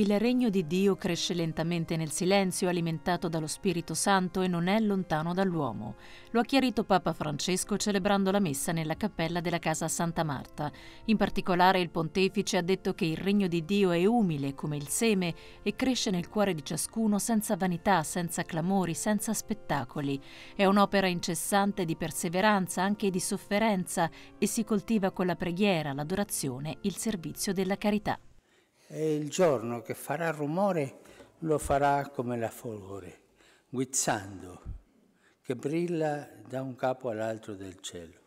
Il regno di Dio cresce lentamente nel silenzio alimentato dallo Spirito Santo e non è lontano dall'uomo. Lo ha chiarito Papa Francesco celebrando la messa nella cappella della casa Santa Marta. In particolare il pontefice ha detto che il regno di Dio è umile come il seme e cresce nel cuore di ciascuno senza vanità, senza clamori, senza spettacoli. È un'opera incessante di perseveranza, anche di sofferenza e si coltiva con la preghiera, l'adorazione, il servizio della carità e il giorno che farà rumore lo farà come la folgore, guizzando, che brilla da un capo all'altro del cielo.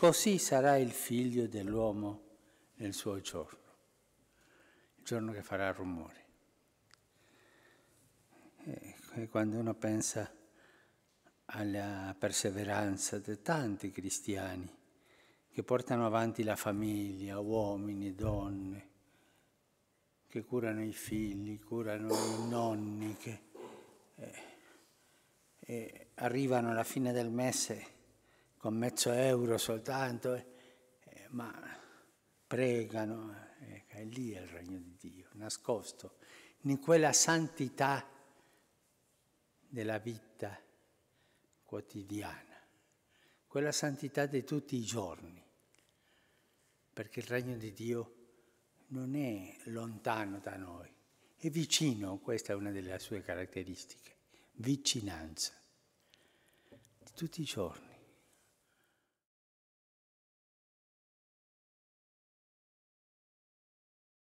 Così sarà il figlio dell'uomo nel suo giorno, il giorno che farà rumore. E ecco, quando uno pensa alla perseveranza di tanti cristiani che portano avanti la famiglia, uomini, donne, che curano i figli, curano i nonni, che eh, eh, arrivano alla fine del mese con mezzo euro soltanto, eh, eh ma pregano, ecco, è lì il regno di Dio, nascosto, in quella santità della vita quotidiana, quella santità di tutti i giorni, perché il regno di Dio è non è lontano da noi, è vicino, questa è una delle sue caratteristiche, vicinanza, di tutti i giorni.